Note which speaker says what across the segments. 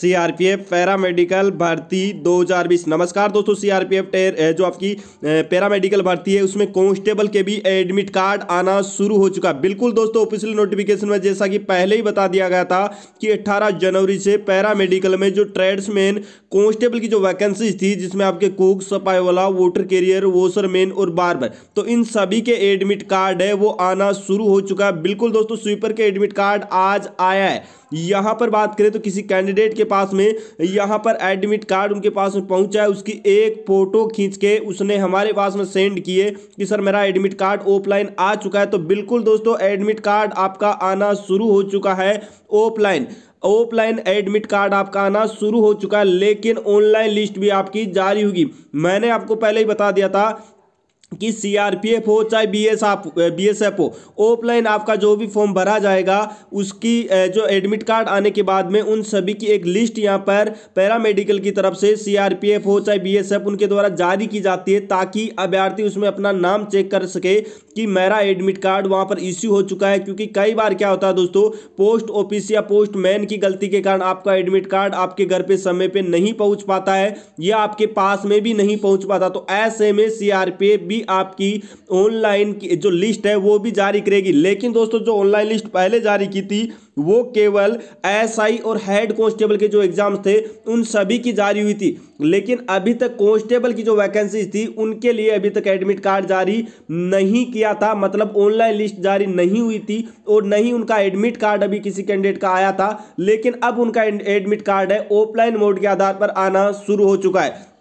Speaker 1: CRPF paramedical भर्ती 2020 नमस्कार दोस्तों सीआरपीएफ जो आपकी पैरामेडिकल भर्ती है उसमें कांस्टेबल के भी एडमिट कार्ड आना शुरू हो चुका बिल्कुल दोस्तों ऑफिशियल नोटिफिकेशन में जैसा कि पहले ही बता दिया गया था कि 18 जनवरी से पैरामेडिकल में जो ट्रेड्समैन कांस्टेबल की जो वैकेंसी थी जिसमें आपके कुक वाला वोटर कैरियर वोसरमैन और बार्बर तो इन सभी के एडमिट कार्ड है वो आना शुरू हो चुका है बिल्कुल दोस्तों स्वीपर के एडमिट कार्ड आज आया है यहाँ पर बात करें तो किसी कैंडिडेट के पास में यहाँ पर एडमिट कार्ड उनके पास में पहुँचा है उसकी एक फ़ोटो खींच के उसने हमारे पास में सेंड किए कि सर मेरा एडमिट कार्ड ऑफलाइन आ चुका है तो बिल्कुल दोस्तों एडमिट कार्ड आपका आना शुरू हो चुका है ऑफलाइन ऑफलाइन एडमिट कार्ड आपका आना शुरू हो चुका है लेकिन ऑनलाइन लिस्ट भी आपकी जारी होगी मैंने आपको पहले ही बता दिया था कि सी आर पी एफ हो चाहे बी एस आप बी एस एफ हो ऑफलाइन आपका जो भी फॉर्म भरा जाएगा उसकी जो एडमिट कार्ड आने के बाद में उन सभी की एक लिस्ट यहाँ पर पैरामेडिकल की तरफ से सी आर पी एफ हो चाहे बी एस एफ उनके द्वारा जारी की जाती है ताकि अभ्यर्थी उसमें अपना नाम चेक कर सके कि मेरा एडमिट कार्ड वहाँ पर इश्यू हो चुका है क्योंकि कई बार क्या होता है दोस्तों पोस्ट ऑफिस या पोस्ट मैन की गलती के कारण आपका एडमिट कार्ड आपके घर पर समय पर नहीं पहुँच पाता है या आपके पास में भी नहीं पहुँच पाता तो ऐसे में सी भी आपकी ऑनलाइन की जो लिस्ट है वो भी जारी करेगी लेकिन दोस्तों जो ऑनलाइन लिस्ट पहले जारी की थी वो केवल एसआई और हेड कांस्टेबल के जो एग्जाम्स थे उन सभी की जारी हुई थी लेकिन अभी तक कांस्टेबल की जो वैकेंसीज थी उनके लिए अभी तक एडमिट कार्ड जारी नहीं किया था मतलब ऑनलाइन लिस्ट जारी नहीं हुई थी और नहीं उनका एडमिट कार्ड अभी किसी कैंडिडेट का आया था लेकिन अब उनका एडमिट कार्ड है ऑफलाइन मोड के आधार पर आना शुरू हो चुका है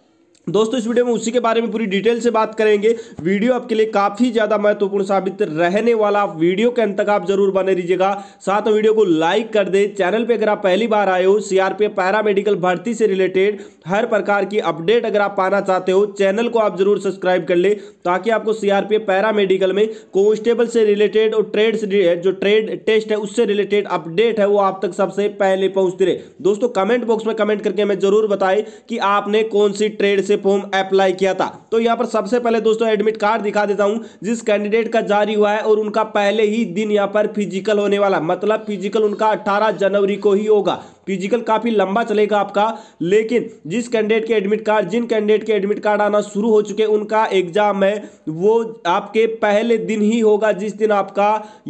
Speaker 1: दोस्तों इस वीडियो में उसी के बारे में पूरी डिटेल से बात करेंगे वीडियो आपके लिए काफ़ी ज़्यादा महत्वपूर्ण साबित रहने वाला वीडियो के अंत तक आप जरूर बने रहिएगा साथ में वीडियो को लाइक कर दे चैनल पे अगर आप पहली बार आए हो सीआरपीएफ पैरा मेडिकल भर्ती से रिलेटेड हर प्रकार की अपडेट अगर आप पाना चाहते हो चैनल को आप जरूर सब्सक्राइब कर ले ताकि आपको सीआरपीएफ पैरा मेडिकल में कॉन्स्टेबल से रिलेटेड और ट्रेड जो ट्रेड टेस्ट है उससे रिलेटेड अपडेट है वो आप तक सबसे पहले पहुंचते रहे दोस्तों कमेंट बॉक्स में कमेंट करके हमें जरूर बताए कि आपने कौन सी ट्रेड से से फॉर्म अप्लाई किया था तो यहाँ पर सबसे पहले दोस्तों एडमिट कार्ड दिखा देता हूँ जिस कैंडिडेट का जारी हुआ है और उनका पहले ही दिन यहाँ पर फिजिकल होने वाला मतलब फिजिकल उनका अट्ठारह जनवरी को ही होगा फिजिकल काफ़ी लंबा चलेगा आपका लेकिन जिस कैंडिडेट के एडमिट कार्ड जिन कैंडिडेट के एडमिट कार्ड आना शुरू हो चुके उनका एग्जाम है वो आपके पहले दिन ही होगा जिस दिन आपका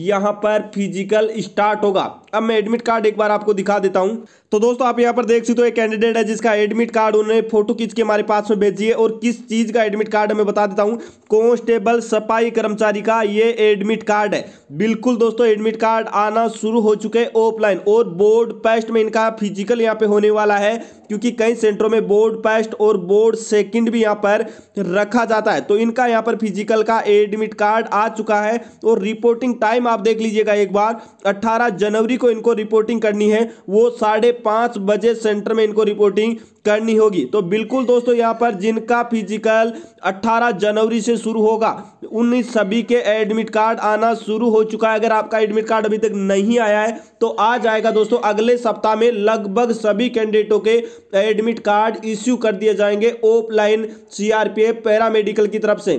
Speaker 1: यहाँ पर फिजिकल स्टार्ट होगा अब मैं एडमिट कार्ड एक बार आपको दिखा देता हूँ तो दोस्तों आप यहाँ पर देख सकते हो एक कैंडिडेट है जिसका एडमिट कार्ड उन्होंने फोटो खींच के हमारे पास में भेजी है और किस चीज़ का एडमिट कार्ड है मैं बता देता हूँ कॉन्स्टेबल सफाई कर्मचारी का ये एडमिट कार्ड है बिल्कुल दोस्तों एडमिट कार्ड आना शुरू हो चुके ऑफलाइन और बोर्ड पेस्ट में इनका का फिजिकल यहाँ पे होने वाला है क्योंकि कई सेंटरों में बोर्ड फर्स्ट और बोर्ड सेकंड भी यहाँ पर रखा जाता है तो इनका यहाँ पर फिजिकल का एडमिट कार्ड आ चुका है और रिपोर्टिंग टाइम आप देख लीजिएगा एक बार 18 जनवरी को इनको रिपोर्टिंग करनी है वो साढ़े पाँच बजे सेंटर में इनको रिपोर्टिंग करनी होगी तो बिल्कुल दोस्तों यहाँ पर जिनका फिजिकल अट्ठारह जनवरी से शुरू होगा उन सभी के एडमिट कार्ड आना शुरू हो चुका है अगर आपका एडमिट कार्ड अभी तक नहीं आया है तो आ जाएगा दोस्तों अगले सप्ताह में लगभग सभी कैंडिडेटों के एडमिट कार्ड इश्यू कर दिए जाएंगे ऑफलाइन सीआरपीएफ पैरामेडिकल की तरफ से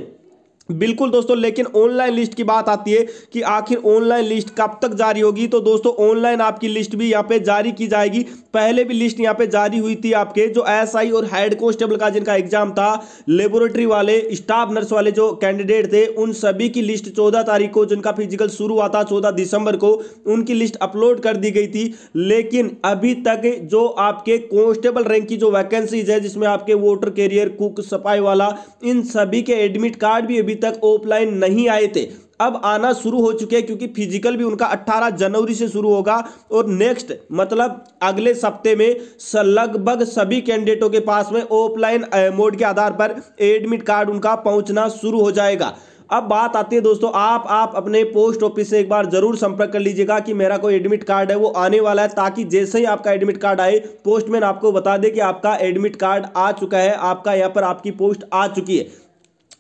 Speaker 1: बिल्कुल दोस्तों लेकिन ऑनलाइन लिस्ट की बात आती है कि आखिर ऑनलाइन लिस्ट कब तक जारी होगी तो दोस्तों ऑनलाइन आपकी लिस्ट भी यहां पे जारी की जाएगी पहले भी लिस्ट यहाँ पे जारी हुई थी आपके जो एसआई और हेड कॉन्स्टेबल का जिनका एग्जाम था लेबोरेटरी वाले स्टाफ नर्स वाले जो कैंडिडेट थे उन सभी की लिस्ट चौदह तारीख को जिनका फिजिकल शुरू हुआ था चौदह दिसंबर को उनकी लिस्ट अपलोड कर दी गई थी लेकिन अभी तक जो आपके कॉन्स्टेबल रैंक की जो वैकेंसीज है जिसमें आपके वोटर कैरियर कुक सफाई वाला इन सभी के एडमिट कार्ड भी अभी अभी तक ऑफलाइन नहीं आए थे अब आना शुरू हो चुके हैं क्योंकि फिजिकल भी उनका 18 जनवरी से शुरू होगा और नेक्स्ट मतलब अगले सप्ते में लगभग सभी कैंडिडेटों के पास में ऑफलाइन मोड के आधार पर एडमिट कार्ड उनका पहुंचना शुरू हो जाएगा अब बात आती है दोस्तों आप आप अपने पोस्ट ऑफिस से एक बार जरूर संपर्क कर लीजिएगा कि मेरा कोई एडमिट कार्ड है वो आने वाला है ताकि जैसे ही आपका एडमिट कार्ड आए पोस्टमैन आपको बता दे कि आपका एडमिट कार्ड आ चुका है आपका यहाँ पर आपकी पोस्ट आ चुकी है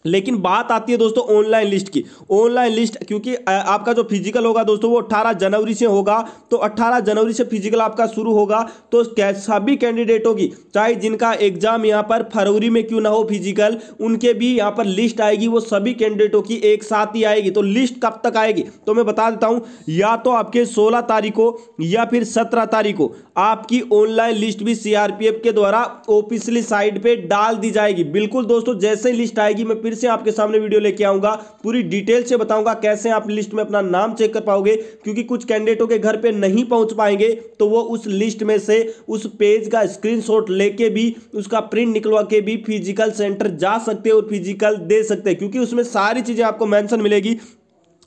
Speaker 1: लेकिन बात आती है दोस्तों ऑनलाइन लिस्ट की ऑनलाइन लिस्ट क्योंकि आपका जो फिजिकल होगा दोस्तों वो 18 जनवरी से होगा तो 18 जनवरी से फिजिकल आपका शुरू होगा तो सभी कैंडिडेटों की चाहे जिनका एग्जाम यहाँ पर फरवरी में क्यों ना हो फिजिकल उनके भी यहाँ पर लिस्ट आएगी वो सभी कैंडिडेटों की एक साथ ही आएगी तो लिस्ट कब तक आएगी तो मैं बता देता हूँ या तो आपके सोलह तारीख को या फिर सत्रह तारीख को आपकी ऑनलाइन लिस्ट भी सी के द्वारा ऑफिसली साइट पर डाल दी जाएगी बिल्कुल दोस्तों जैसे लिस्ट आएगी मैं फिर फिर से आपके सामने वीडियो लेके आऊंगा पूरी डिटेल से बताऊंगा कैसे आप लिस्ट में अपना नाम चेक कर पाओगे क्योंकि कुछ कैंडिडेटों के घर पे नहीं पहुंच पाएंगे तो वो उस लिस्ट में से उस पेज का स्क्रीनशॉट लेके भी उसका प्रिंट निकलवा के भी फिजिकल सेंटर जा सकते हैं और फिजिकल दे सकते हैं क्योंकि उसमें सारी चीजें आपको मैंशन मिलेगी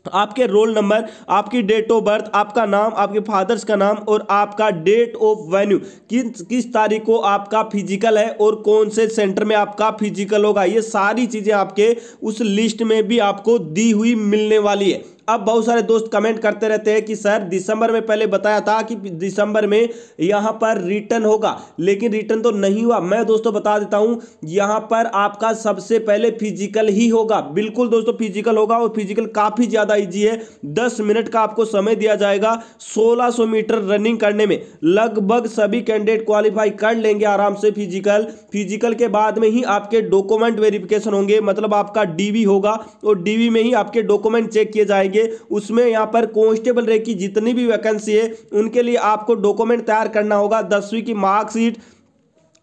Speaker 1: तो आपके रोल नंबर आपकी डेट ऑफ बर्थ आपका नाम आपके फादर्स का नाम और आपका डेट ऑफ वेन्यू किस किस तारीख को आपका फिजिकल है और कौन से सेंटर में आपका फिजिकल होगा ये सारी चीज़ें आपके उस लिस्ट में भी आपको दी हुई मिलने वाली है अब बहुत सारे दोस्त कमेंट करते रहते हैं कि सर दिसंबर में पहले बताया था कि दिसंबर में यहां पर रिटर्न होगा लेकिन रिटर्न तो नहीं हुआ मैं दोस्तों बता देता हूं यहां पर आपका सबसे पहले फिजिकल ही होगा बिल्कुल दोस्तों फिजिकल होगा और फिजिकल काफ़ी ज़्यादा ईजी है दस मिनट का आपको समय दिया जाएगा सोलह मीटर रनिंग करने में लगभग सभी कैंडिडेट क्वालिफाई कर लेंगे आराम से फिजिकल फिजिकल के बाद में ही आपके डॉक्यूमेंट वेरिफिकेशन होंगे मतलब आपका डीवी होगा और डीवी में ही आपके डॉक्यूमेंट चेक किए जाएंगे आएंगे उसमें यहाँ पर कॉन्स्टेबल रैंक की जितनी भी वैकेंसी है उनके लिए आपको डॉक्यूमेंट तैयार करना होगा दसवीं की मार्कशीट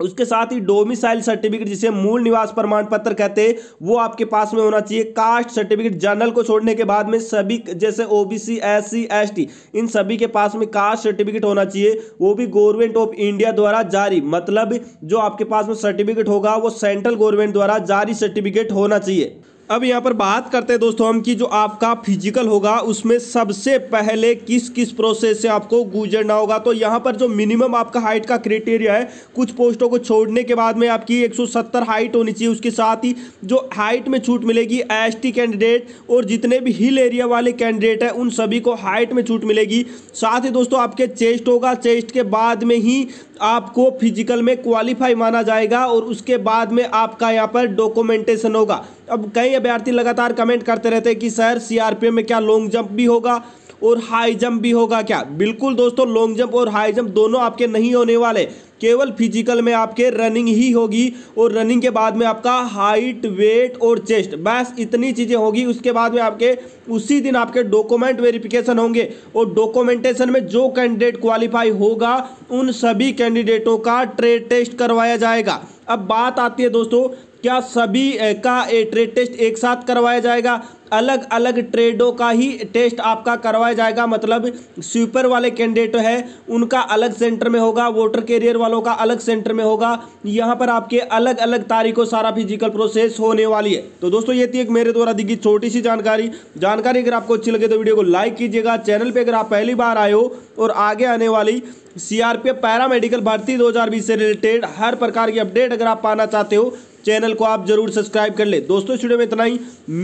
Speaker 1: उसके साथ ही डोमिसाइल सर्टिफिकेट जिसे मूल निवास प्रमाण पत्र कहते हैं वो आपके पास में होना चाहिए कास्ट सर्टिफिकेट जनरल को छोड़ने के बाद में सभी जैसे ओबीसी एससी एसटी इन सभी के पास में कास्ट सर्टिफिकेट होना चाहिए वो भी गवर्नमेंट ऑफ इंडिया द्वारा जारी मतलब जो आपके पास में सर्टिफिकेट होगा वो सेंट्रल गवर्नमेंट द्वारा जारी सर्टिफिकेट होना चाहिए अब यहाँ पर बात करते हैं दोस्तों हम कि जो आपका फिजिकल होगा उसमें सबसे पहले किस किस प्रोसेस से आपको गुजरना होगा तो यहाँ पर जो मिनिमम आपका हाइट का क्राइटेरिया है कुछ पोस्टों को छोड़ने के बाद में आपकी 170 हाइट होनी चाहिए उसके साथ ही जो हाइट में छूट मिलेगी एस कैंडिडेट और जितने भी हिल एरिया वाले कैंडिडेट हैं उन सभी को हाइट में छूट मिलेगी साथ ही दोस्तों आपके चेस्ट होगा चेस्ट के बाद में ही आपको फिजिकल में क्वालिफाई माना जाएगा और उसके बाद में आपका यहाँ पर डॉक्यूमेंटेशन होगा अब कई अभ्यर्थी लगातार कमेंट करते रहते हैं कि सर सी में क्या लॉन्ग जंप भी होगा और हाई जंप भी होगा क्या बिल्कुल दोस्तों लॉन्ग जंप और हाई जंप दोनों आपके नहीं होने वाले केवल फिजिकल में आपके रनिंग ही होगी और रनिंग के बाद में आपका हाइट वेट और चेस्ट बस इतनी चीज़ें होगी उसके बाद में आपके उसी दिन आपके डॉक्यूमेंट वेरिफिकेशन होंगे और डॉक्यूमेंटेशन में जो कैंडिडेट क्वालिफाई होगा उन सभी कैंडिडेटों का ट्रेड टेस्ट करवाया जाएगा अब बात आती है दोस्तों क्या सभी का ट्रेड टेस्ट एक साथ करवाया जाएगा अलग अलग ट्रेडों का ही टेस्ट आपका करवाया जाएगा मतलब स्वीपर वाले कैंडिडेट है उनका अलग सेंटर में होगा वोटर कैरियर वालों का अलग सेंटर में होगा यहाँ पर आपके अलग अलग तारीखों सारा फिजिकल प्रोसेस होने वाली है तो दोस्तों ये थी एक मेरे द्वारा दी गई छोटी सी जानकारी जानकारी अगर आपको अच्छी लगे तो वीडियो को लाइक कीजिएगा चैनल पर अगर आप पहली बार आए हो और आगे आने वाली सी पैरा पैरामेडिकल भर्ती दो से रिलेटेड हर प्रकार की अपडेट अगर आप पाना चाहते हो चैनल को आप जरूर सब्सक्राइब कर ले दोस्तों इस वीडियो में इतना ही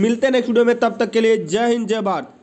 Speaker 1: मिलते हैं नेक्स्ट वीडियो में तब तक के लिए जय हिंद जय भारत